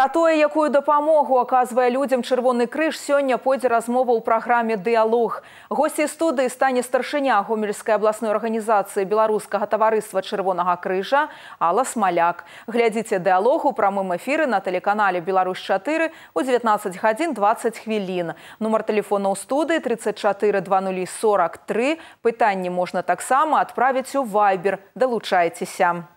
Пра тое, якую дапамогу аказвае людзям чырвоны крыж сёння пойдзе размова ў праграме дыялог. Госці студыі стане старшыня гомельскай абласной арганізацыі беларускага таварыства чырвонага крыжа Алла смаляк. Глязіце дыялог у прамым эфіры на тэлеканале Беларусь 4 у 19 гадзін 20 хвілін. Нумар телефона ў студыі 34 2043. Пытанні можна таксама адправіць у вайбер. Далучайцеся.